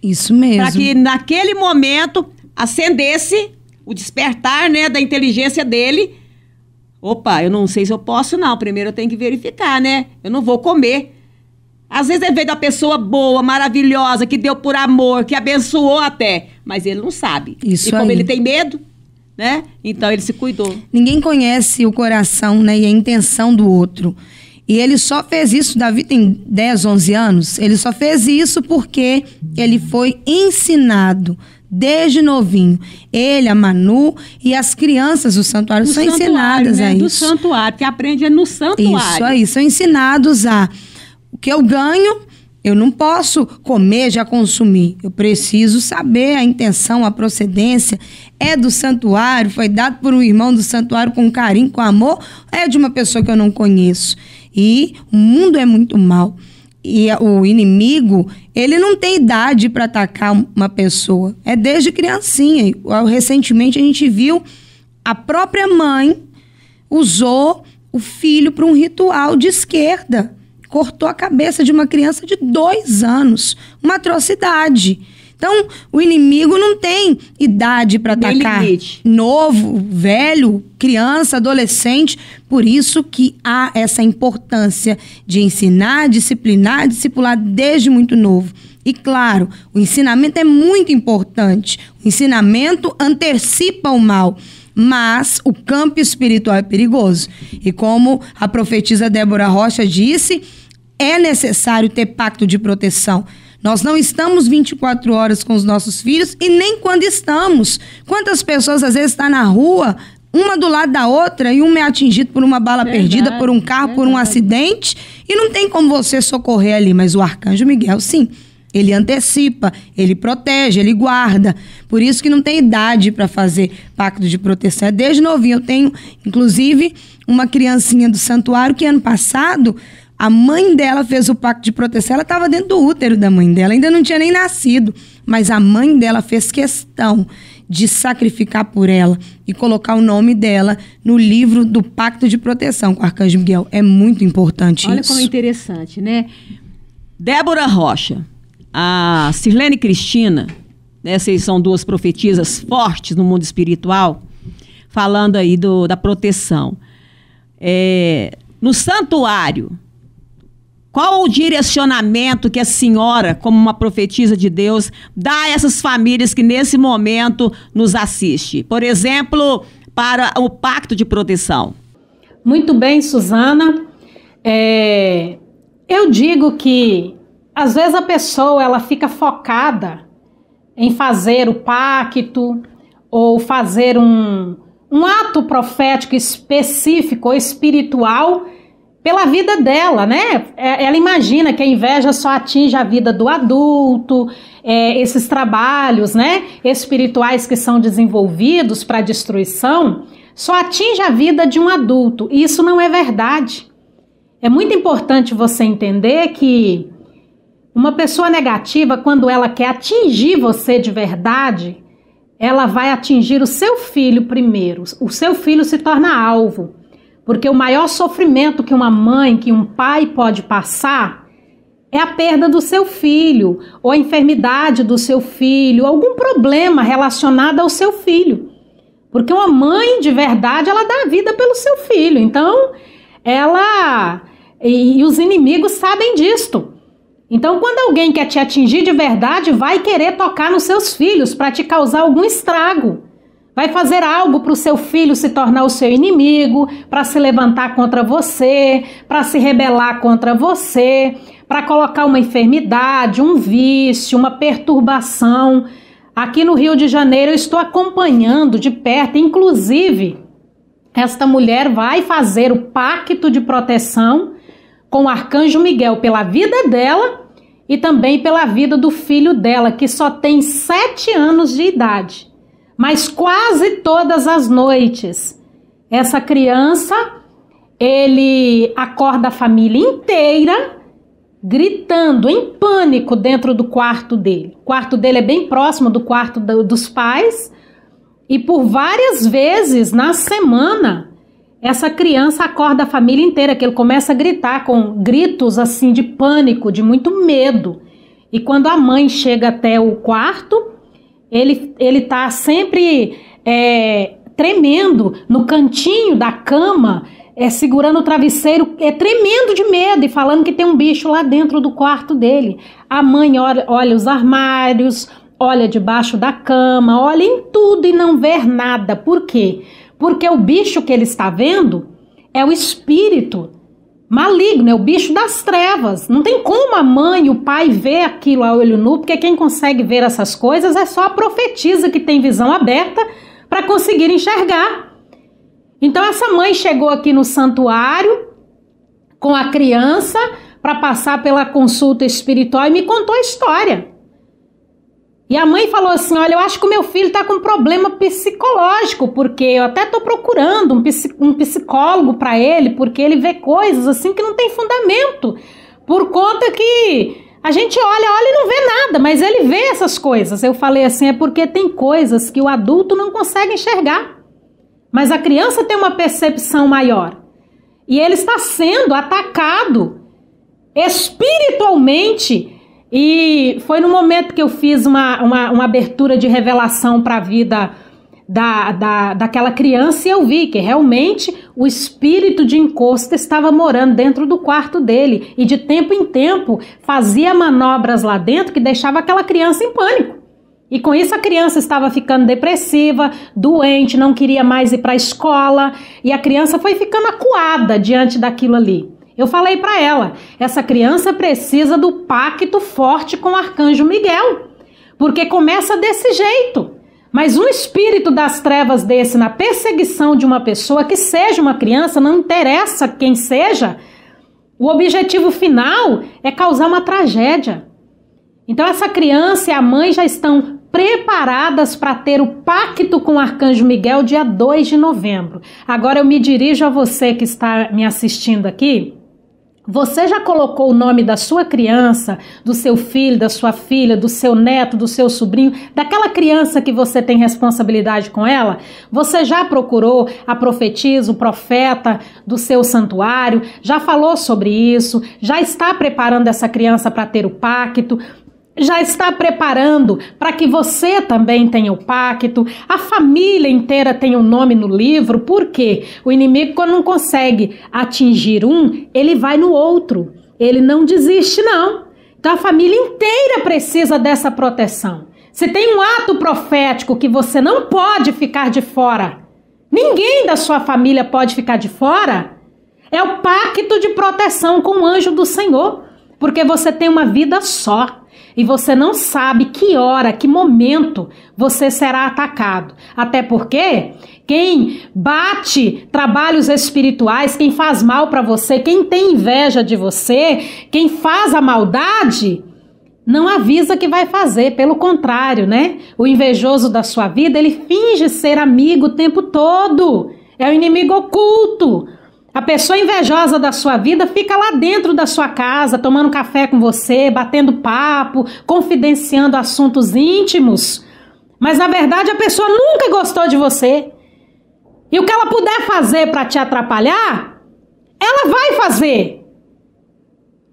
Isso mesmo. Para que naquele momento acendesse o despertar, né, da inteligência dele. Opa, eu não sei se eu posso não, primeiro eu tenho que verificar, né? Eu não vou comer às vezes ele veio da pessoa boa, maravilhosa, que deu por amor, que abençoou até, mas ele não sabe. Isso e como ele tem medo, né? Então ele se cuidou. Ninguém conhece o coração, né, e a intenção do outro. E ele só fez isso, Davi tem 10, 11 anos, ele só fez isso porque ele foi ensinado desde novinho. Ele, a Manu e as crianças do santuário são santuário, ensinadas né? a isso. Do santuário, que aprende é no santuário. Isso aí, são ensinados a que eu ganho, eu não posso comer, já consumir. Eu preciso saber a intenção, a procedência. É do santuário, foi dado por um irmão do santuário com carinho, com amor, é de uma pessoa que eu não conheço. E o mundo é muito mal. E o inimigo, ele não tem idade para atacar uma pessoa. É desde criancinha. Recentemente a gente viu a própria mãe usou o filho para um ritual de esquerda cortou a cabeça de uma criança de dois anos. Uma atrocidade. Então, o inimigo não tem idade para atacar. Limite. Novo, velho, criança, adolescente. Por isso que há essa importância de ensinar, disciplinar, discipular desde muito novo. E claro, o ensinamento é muito importante. O ensinamento antecipa o mal. Mas o campo espiritual é perigoso. E como a profetisa Débora Rocha disse, é necessário ter pacto de proteção. Nós não estamos 24 horas com os nossos filhos e nem quando estamos. Quantas pessoas às vezes estão tá na rua, uma do lado da outra, e uma é atingido por uma bala verdade, perdida, por um carro, verdade. por um acidente, e não tem como você socorrer ali. Mas o arcanjo Miguel, sim. Ele antecipa, ele protege, ele guarda. Por isso que não tem idade para fazer pacto de proteção. É desde novinho. Eu tenho, inclusive, uma criancinha do santuário que ano passado a mãe dela fez o pacto de proteção. Ela estava dentro do útero da mãe dela, ainda não tinha nem nascido. Mas a mãe dela fez questão de sacrificar por ela e colocar o nome dela no livro do pacto de proteção com o Arcanjo Miguel. É muito importante Olha isso. Olha como é interessante, né? Débora Rocha, a Sirlene Cristina, essas né, são duas profetisas fortes no mundo espiritual, falando aí do, da proteção. É, no santuário qual o direcionamento que a senhora, como uma profetisa de Deus, dá a essas famílias que nesse momento nos assiste? Por exemplo, para o pacto de proteção. Muito bem, Suzana. É, eu digo que às vezes a pessoa ela fica focada em fazer o pacto ou fazer um, um ato profético específico ou espiritual pela vida dela, né? É, ela imagina que a inveja só atinge a vida do adulto, é, esses trabalhos, né, espirituais que são desenvolvidos para destruição, só atinge a vida de um adulto. E isso não é verdade. É muito importante você entender que uma pessoa negativa, quando ela quer atingir você de verdade, ela vai atingir o seu filho primeiro. O seu filho se torna alvo. Porque o maior sofrimento que uma mãe, que um pai pode passar é a perda do seu filho, ou a enfermidade do seu filho, algum problema relacionado ao seu filho. Porque uma mãe de verdade, ela dá a vida pelo seu filho. Então, ela e, os inimigos sabem disto. Então, quando alguém quer te atingir de verdade, vai querer tocar nos seus filhos para te causar algum estrago. Vai fazer algo para o seu filho se tornar o seu inimigo, para se levantar contra você, para se rebelar contra você, para colocar uma enfermidade, um vício, uma perturbação. Aqui no Rio de Janeiro eu estou acompanhando de perto, inclusive, esta mulher vai fazer o pacto de proteção com o arcanjo Miguel pela vida dela e também pela vida do filho dela, que só tem sete anos de idade mas quase todas as noites. Essa criança, ele acorda a família inteira gritando em pânico dentro do quarto dele. O quarto dele é bem próximo do quarto do, dos pais. E por várias vezes na semana, essa criança acorda a família inteira, que ele começa a gritar com gritos assim de pânico, de muito medo. E quando a mãe chega até o quarto, ele ele tá sempre é, tremendo no cantinho da cama, é, segurando o travesseiro, é tremendo de medo e falando que tem um bicho lá dentro do quarto dele. A mãe olha, olha os armários, olha debaixo da cama, olha em tudo e não vê nada. Por quê? Porque o bicho que ele está vendo é o espírito maligno, é o bicho das trevas. Não tem como a mãe e o pai ver aquilo a olho nu, porque quem consegue ver essas coisas é só a profetisa que tem visão aberta para conseguir enxergar. Então essa mãe chegou aqui no santuário com a criança para passar pela consulta espiritual e me contou a história. E a mãe falou assim: Olha, eu acho que o meu filho está com um problema psicológico, porque eu até estou procurando um, psic um psicólogo para ele, porque ele vê coisas assim que não tem fundamento, por conta que a gente olha, olha e não vê nada, mas ele vê essas coisas. Eu falei assim: é porque tem coisas que o adulto não consegue enxergar, mas a criança tem uma percepção maior. E ele está sendo atacado espiritualmente e foi no momento que eu fiz uma, uma, uma abertura de revelação para a vida da, da, daquela criança e eu vi que realmente o espírito de encosto estava morando dentro do quarto dele e de tempo em tempo fazia manobras lá dentro que deixava aquela criança em pânico. E com isso a criança estava ficando depressiva, doente, não queria mais ir para a escola e a criança foi ficando acuada diante daquilo ali. Eu falei para ela: essa criança precisa do pacto forte com o arcanjo Miguel, porque começa desse jeito. Mas um espírito das trevas desse na perseguição de uma pessoa que seja uma criança, não interessa quem seja, o objetivo final é causar uma tragédia. Então essa criança e a mãe já estão preparadas para ter o pacto com o Arcanjo Miguel dia 2 de novembro. Agora eu me dirijo a você que está me assistindo aqui você já colocou o nome da sua criança, do seu filho, da sua filha, do seu neto, do seu sobrinho, daquela criança que você tem responsabilidade com ela? Você já procurou a profetisa, o profeta do seu santuário? Já falou sobre isso? Já está preparando essa criança para ter o pacto? já está preparando para que você também tenha o pacto, a família inteira tenha o um nome no livro, porque o inimigo, quando não consegue atingir um, ele vai no outro. Ele não desiste, não. Então a família inteira precisa dessa proteção. Se tem um ato profético que você não pode ficar de fora, ninguém da sua família pode ficar de fora, é o pacto de proteção com o anjo do Senhor, porque você tem uma vida só e você não sabe que hora, que momento você será atacado. Até porque quem bate trabalhos espirituais, quem faz mal para você, quem tem inveja de você, quem faz a maldade, não avisa que vai fazer, pelo contrário, né? O invejoso da sua vida, ele finge ser amigo o tempo todo. É o inimigo oculto. A pessoa invejosa da sua vida fica lá dentro da sua casa, tomando café com você, batendo papo, confidenciando assuntos íntimos. Mas na verdade a pessoa nunca gostou de você. E o que ela puder fazer para te atrapalhar, ela vai fazer.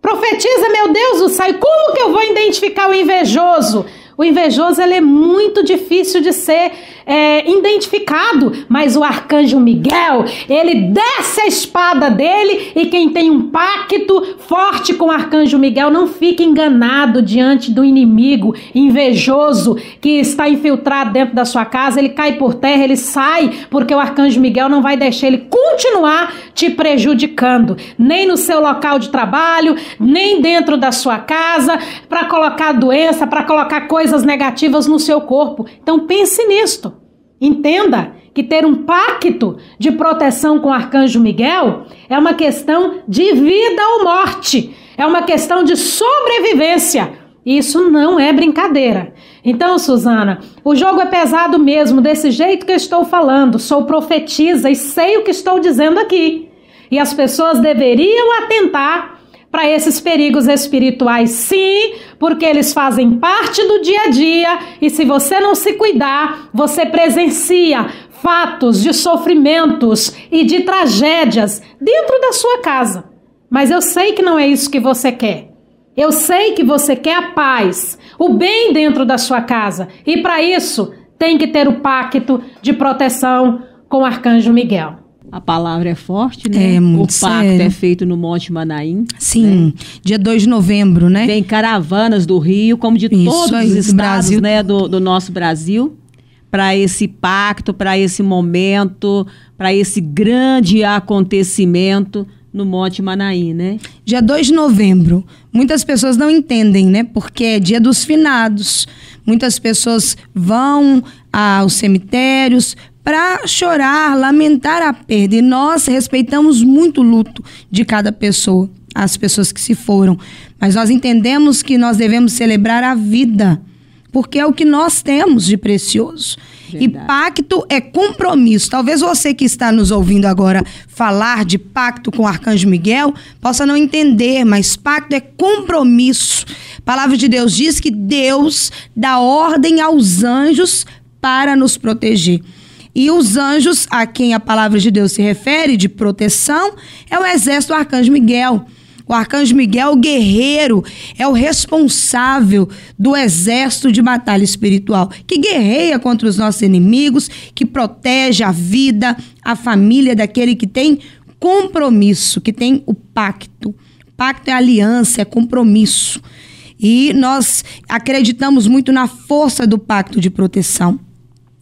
Profetiza, meu Deus do céu, como que eu vou identificar o invejoso? O invejoso ele é muito difícil de ser é, identificado, mas o arcanjo Miguel, ele desce a espada dele e quem tem um pacto forte com o arcanjo Miguel não fica enganado diante do inimigo invejoso que está infiltrado dentro da sua casa, ele cai por terra, ele sai, porque o arcanjo Miguel não vai deixar ele continuar te prejudicando, nem no seu local de trabalho, nem dentro da sua casa, para colocar doença, para colocar coisa coisas negativas no seu corpo. Então pense nisto. Entenda que ter um pacto de proteção com o arcanjo Miguel é uma questão de vida ou morte, é uma questão de sobrevivência. Isso não é brincadeira. Então, Suzana, o jogo é pesado mesmo, desse jeito que eu estou falando. Sou profetisa e sei o que estou dizendo aqui. E as pessoas deveriam atentar para esses perigos espirituais, sim, porque eles fazem parte do dia a dia e se você não se cuidar, você presencia fatos de sofrimentos e de tragédias dentro da sua casa. Mas eu sei que não é isso que você quer. Eu sei que você quer a paz, o bem dentro da sua casa. E para isso, tem que ter o pacto de proteção com o arcanjo Miguel. A palavra é forte, né? É muito O pacto sério. é feito no Monte Manaim. Sim, né? dia 2 de novembro, né? Tem caravanas do Rio, como de Isso, todos os estados Brasil. Né, do, do nosso Brasil, para esse pacto, para esse momento, para esse grande acontecimento no Monte Manaim, né? Dia 2 de novembro. Muitas pessoas não entendem, né? Porque é dia dos finados. Muitas pessoas vão aos cemitérios, para chorar, lamentar a perda. E nós respeitamos muito o luto de cada pessoa, as pessoas que se foram. Mas nós entendemos que nós devemos celebrar a vida, porque é o que nós temos de precioso. Verdade. E pacto é compromisso. Talvez você que está nos ouvindo agora falar de pacto com o Arcanjo Miguel possa não entender, mas pacto é compromisso. A palavra de Deus diz que Deus dá ordem aos anjos para nos proteger. E os anjos a quem a palavra de Deus se refere, de proteção, é o exército do arcanjo Miguel. O arcanjo Miguel, o guerreiro, é o responsável do exército de batalha espiritual, que guerreia contra os nossos inimigos, que protege a vida, a família daquele que tem compromisso, que tem o pacto. Pacto é aliança, é compromisso. E nós acreditamos muito na força do pacto de proteção.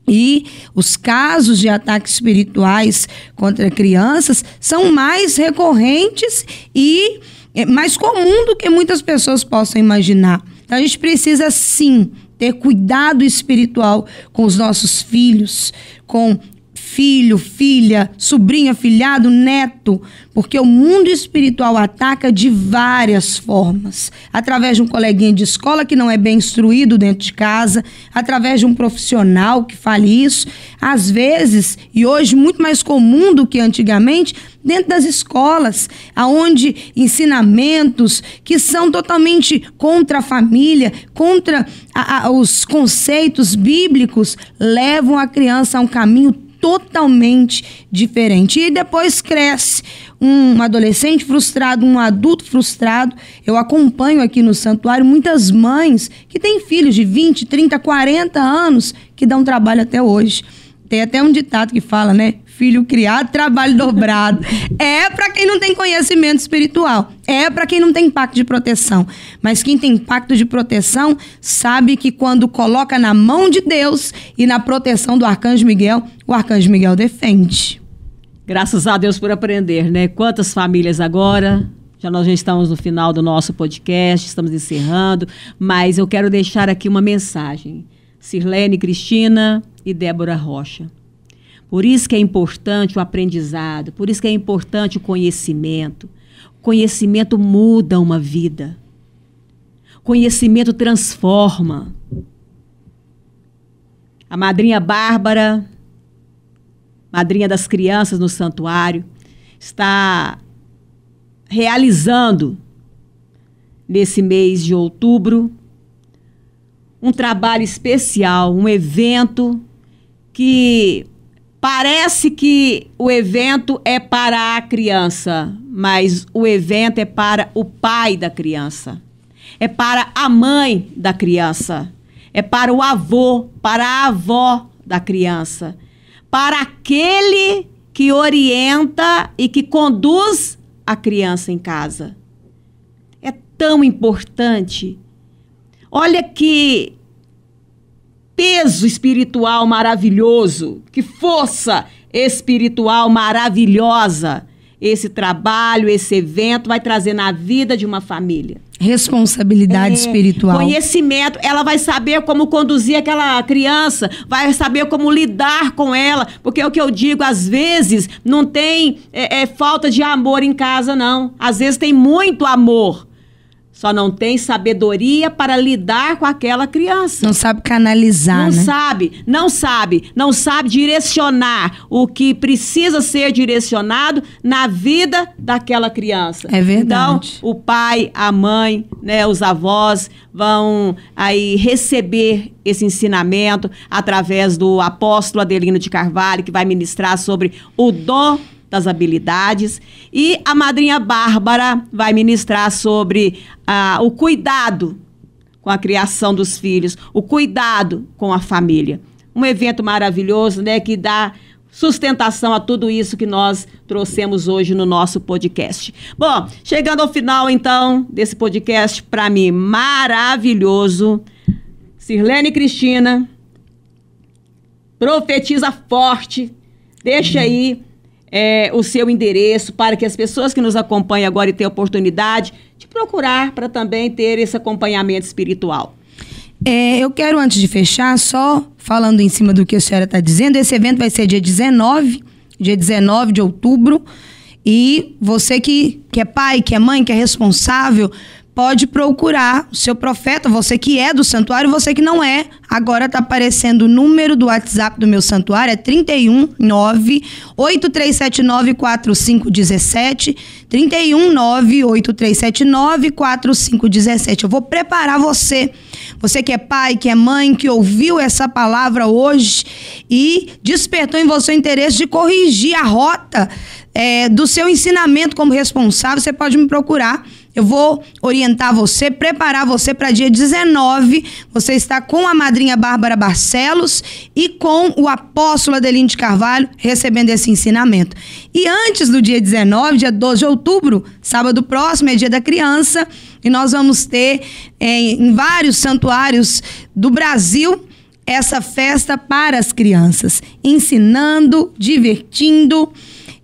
E os casos de ataques espirituais contra crianças são mais recorrentes e é mais comum do que muitas pessoas possam imaginar. Então a gente precisa sim ter cuidado espiritual com os nossos filhos, com filho, filha, sobrinho, afilhado, neto, porque o mundo espiritual ataca de várias formas. Através de um coleguinha de escola que não é bem instruído dentro de casa, através de um profissional que fale isso, às vezes, e hoje muito mais comum do que antigamente, dentro das escolas, aonde ensinamentos que são totalmente contra a família, contra a, a, os conceitos bíblicos, levam a criança a um caminho totalmente diferente. E depois cresce um adolescente frustrado, um adulto frustrado. Eu acompanho aqui no santuário muitas mães que têm filhos de 20, 30, 40 anos que dão trabalho até hoje. Tem até um ditado que fala, né? filho criado, trabalho dobrado. É para quem não tem conhecimento espiritual. É para quem não tem pacto de proteção. Mas quem tem pacto de proteção sabe que quando coloca na mão de Deus e na proteção do arcanjo Miguel, o arcanjo Miguel defende. Graças a Deus por aprender, né? Quantas famílias agora já nós já estamos no final do nosso podcast, estamos encerrando, mas eu quero deixar aqui uma mensagem. Sirlene Cristina e Débora Rocha. Por isso que é importante o aprendizado, por isso que é importante o conhecimento. O conhecimento muda uma vida. O conhecimento transforma. A madrinha Bárbara, madrinha das crianças no santuário, está realizando nesse mês de outubro um trabalho especial, um evento que Parece que o evento é para a criança, mas o evento é para o pai da criança, é para a mãe da criança, é para o avô, para a avó da criança, para aquele que orienta e que conduz a criança em casa. É tão importante. Olha que peso espiritual maravilhoso, que força espiritual maravilhosa esse trabalho, esse evento vai trazer na vida de uma família. Responsabilidade é, espiritual. Conhecimento. Ela vai saber como conduzir aquela criança, vai saber como lidar com ela. Porque é o que eu digo, às vezes não tem é, é, falta de amor em casa, não. Às vezes tem muito amor. Só não tem sabedoria para lidar com aquela criança. Não sabe canalizar. Não né? sabe, não sabe, não sabe direcionar o que precisa ser direcionado na vida daquela criança. É verdade. Então, o pai, a mãe, né, os avós vão aí receber esse ensinamento através do apóstolo Adelino de Carvalho, que vai ministrar sobre o dom das habilidades. E a madrinha Bárbara vai ministrar sobre ah, o cuidado com a criação dos filhos, o cuidado com a família. Um evento maravilhoso, né, que dá sustentação a tudo isso que nós trouxemos hoje no nosso podcast. Bom, chegando ao final então desse podcast para mim maravilhoso, Sirlene Cristina profetiza forte. Deixa aí é, o seu endereço para que as pessoas que nos acompanham agora tenham oportunidade de procurar para também ter esse acompanhamento espiritual. É, eu quero, antes de fechar, só falando em cima do que a senhora está dizendo, esse evento vai ser dia 19, dia 19 de outubro. E você que, que é pai, que é mãe, que é responsável, pode procurar o seu profeta, você que é do santuário, você que não é. Agora tá aparecendo o número do WhatsApp do meu santuário, é 319 8379 4517, 319 8379 4517. Eu vou preparar você, você que é pai, que é mãe, que ouviu essa palavra hoje e despertou em você o interesse de corrigir a rota é, do seu ensinamento como responsável, você pode me procurar. Eu vou orientar você, preparar você para dia 19. Você está com a madrinha Bárbara Barcelos e com o apóstolo Adelino de Carvalho recebendo esse ensinamento. E antes do dia 19, dia 12 de outubro, sábado próximo, é dia da criança, e nós vamos ter é, em vários santuários do Brasil essa festa para as crianças, ensinando, divertindo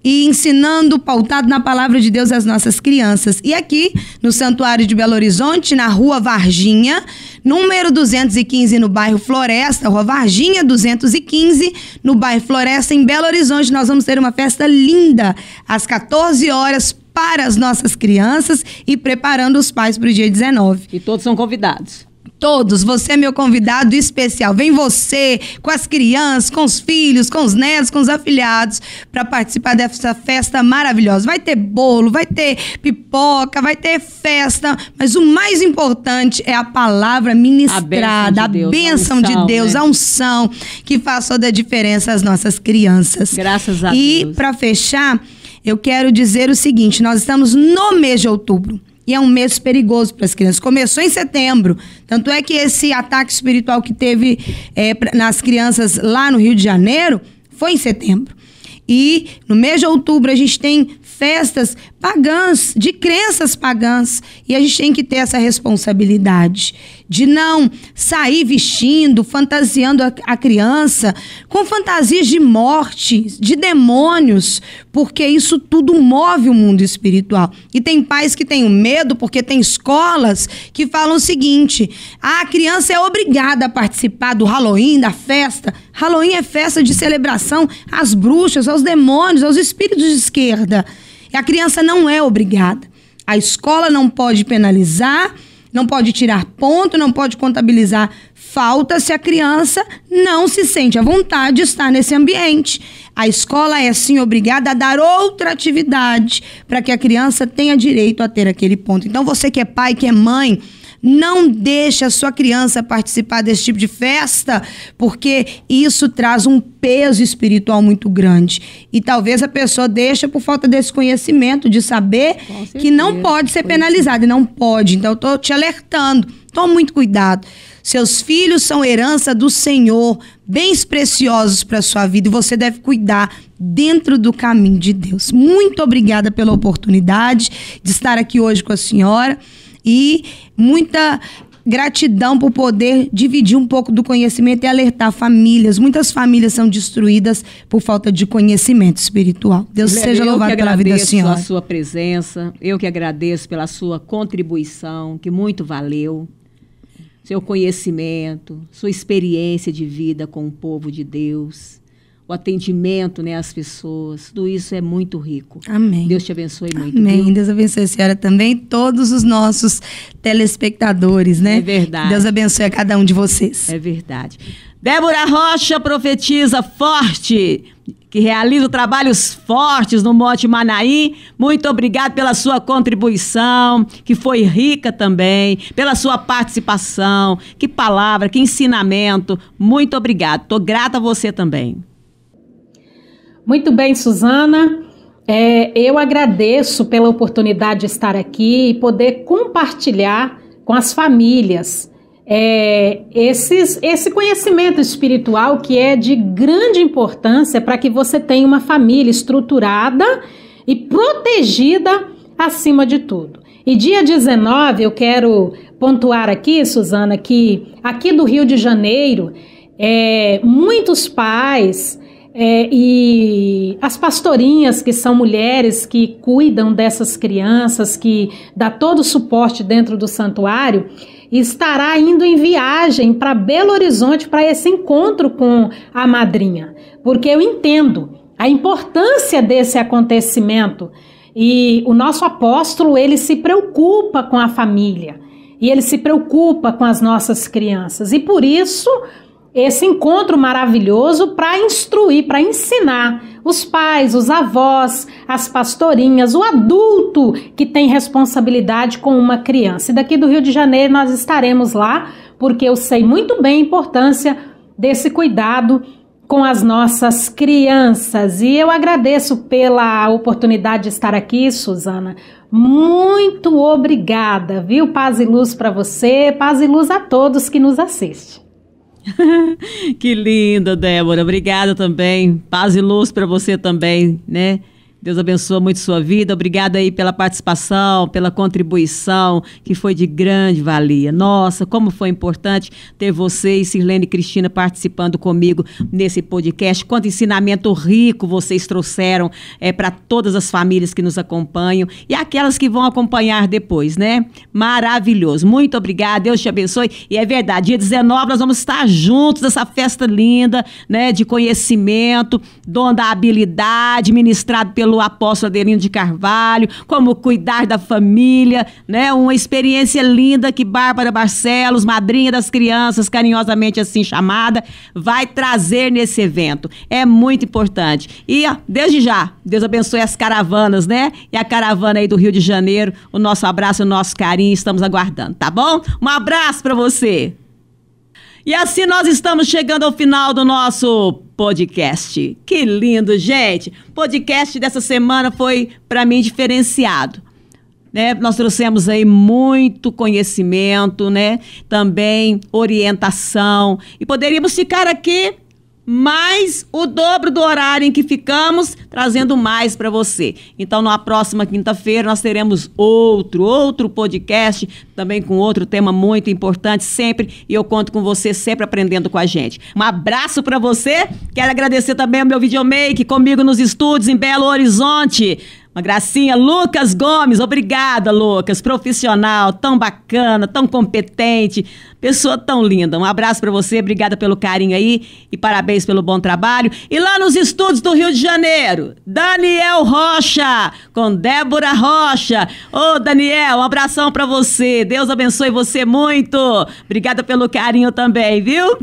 e ensinando, pautado na palavra de Deus, as nossas crianças. E aqui, no Santuário de Belo Horizonte, na Rua Varginha, número 215, no bairro Floresta, Rua Varginha 215, no bairro Floresta, em Belo Horizonte, nós vamos ter uma festa linda, às 14 horas, para as nossas crianças e preparando os pais para o dia 19. E todos são convidados todos. Você é meu convidado especial. Vem você, com as crianças, com os filhos, com os netos, com os afilhados, para participar dessa festa maravilhosa. Vai ter bolo, vai ter pipoca, vai ter festa, mas o mais importante é a palavra ministrada, a bênção de Deus, a, unção, de Deus, né? a unção que faz toda a diferença às nossas crianças. Graças a e, Deus. E para fechar, eu quero dizer o seguinte: nós estamos no mês de outubro. E é um mês perigoso para as crianças. Começou em setembro. Tanto é que esse ataque espiritual que teve é, nas crianças lá no Rio de Janeiro foi em setembro. E no mês de outubro a gente tem festas pagãs, de crenças pagãs. E a gente tem que ter essa responsabilidade de não sair vestindo, fantasiando a, a criança com fantasias de morte, de demônios, porque isso tudo move o mundo espiritual. E tem pais que têm medo, porque tem escolas que falam o seguinte: ah, a criança é obrigada a participar do Halloween, da festa. Halloween é festa de celebração às bruxas, aos demônios, aos espíritos de esquerda. A criança não é obrigada. A escola não pode penalizar, não pode tirar ponto, não pode contabilizar falta se a criança não se sente à vontade de estar nesse ambiente. A escola é sim obrigada a dar outra atividade para que a criança tenha direito a ter aquele ponto. Então você que é pai, que é mãe, não deixe a sua criança participar desse tipo de festa, porque isso traz um peso espiritual muito grande. E talvez a pessoa deixa por falta desse conhecimento, de saber que não pode ser penalizado, e não pode. Então, eu estou te alertando. Tome muito cuidado. Seus filhos são herança do Senhor, bens preciosos para a sua vida, e você deve cuidar dentro do caminho de Deus. Muito obrigada pela oportunidade de estar aqui hoje com a senhora e muita gratidão por poder dividir um pouco do conhecimento e alertar famílias. Muitas famílias são destruídas por falta de conhecimento espiritual. Deus seja louvado pela vida da senhora. Pela sua presença, eu que agradeço pela sua contribuição, que muito valeu. Seu conhecimento, sua experiência de vida com o povo de Deus atendimento né, às pessoas. Tudo isso é muito rico. Amém. Deus te abençoe muito. Amém. Viu? Deus abençoe a senhora também, todos os nossos telespectadores, né? É verdade. Deus abençoe a cada um de vocês. É verdade. Débora Rocha profetiza forte, que realiza trabalhos fortes no Mote Manaí. Muito obrigado pela sua contribuição, que foi rica também, pela sua participação. Que palavra, que ensinamento. Muito obrigado. Tô grata a você também. Muito bem, Suzana. É, eu agradeço pela oportunidade de estar aqui e poder compartilhar com as famílias é, esses, esse conhecimento espiritual que é de grande importância para que você tenha uma família estruturada e protegida acima de tudo. E dia 19, eu quero pontuar aqui, Suzana, que aqui do Rio de Janeiro, é, muitos pais é, e as pastorinhas, que são mulheres que cuidam dessas crianças, que dá todo o suporte dentro do santuário, estará indo em viagem para Belo Horizonte para esse encontro com a madrinha. Porque eu entendo a importância desse acontecimento. E o nosso apóstolo, ele se preocupa com a família. E ele se preocupa com as nossas crianças. E por isso, esse encontro maravilhoso para instruir, para ensinar os pais, os avós, as pastorinhas, o adulto que tem responsabilidade com uma criança. E daqui do Rio de Janeiro nós estaremos lá, porque eu sei muito bem a importância desse cuidado com as nossas crianças. E eu agradeço pela oportunidade de estar aqui, Suzana. Muito obrigada, viu? Paz e luz para você, paz e luz a todos que nos assistem. que lindo, Débora. Obrigada também. Paz e luz para você também, né? Deus abençoe muito sua vida. Obrigada aí pela participação, pela contribuição, que foi de grande valia. Nossa, como foi importante ter vocês, Sirlene e Cristina participando comigo nesse podcast. Quanto ensinamento rico vocês trouxeram é, para todas as famílias que nos acompanham e aquelas que vão acompanhar depois, né? Maravilhoso. Muito obrigada. Deus te abençoe. E é verdade, dia 19 nós vamos estar juntos nessa festa linda, né? De conhecimento, dom da habilidade, ministrado pelo pelo apóstolo Adelino de Carvalho, como cuidar da família, né? Uma experiência linda que Bárbara Barcelos, madrinha das crianças, carinhosamente assim chamada, vai trazer nesse evento. É muito importante. E desde já, Deus abençoe as caravanas, né? E a caravana aí do Rio de Janeiro, o nosso abraço, o nosso carinho, estamos aguardando, tá bom? Um abraço para você. E assim nós estamos chegando ao final do nosso podcast. Que lindo, gente! Podcast dessa semana foi para mim diferenciado. Né? Nós trouxemos aí muito conhecimento, né? Também orientação. E poderíamos ficar aqui mais o dobro do horário em que ficamos, trazendo mais para você. Então, na próxima quinta-feira, nós teremos outro, outro podcast, também com outro tema muito importante sempre. E eu conto com você sempre aprendendo com a gente. Um abraço para você. Quero agradecer também ao meu videomake comigo nos estúdios em Belo Horizonte. Uma gracinha, Lucas Gomes, obrigada, Lucas, profissional, tão bacana, tão competente, pessoa tão linda. Um abraço para você, obrigada pelo carinho aí e parabéns pelo bom trabalho. E lá nos estúdios do Rio de Janeiro, Daniel Rocha, com Débora Rocha. Ô, Daniel, um abração para você. Deus abençoe você muito. Obrigada pelo carinho também, viu?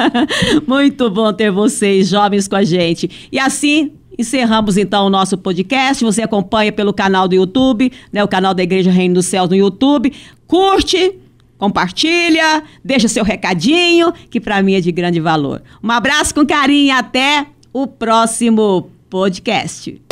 muito bom ter vocês jovens com a gente. E assim, Encerramos então o nosso podcast. Você acompanha pelo canal do YouTube, né, o canal da Igreja Reino dos Céus no YouTube. Curte, compartilha, deixa seu recadinho, que para mim é de grande valor. Um abraço com carinho e até o próximo podcast.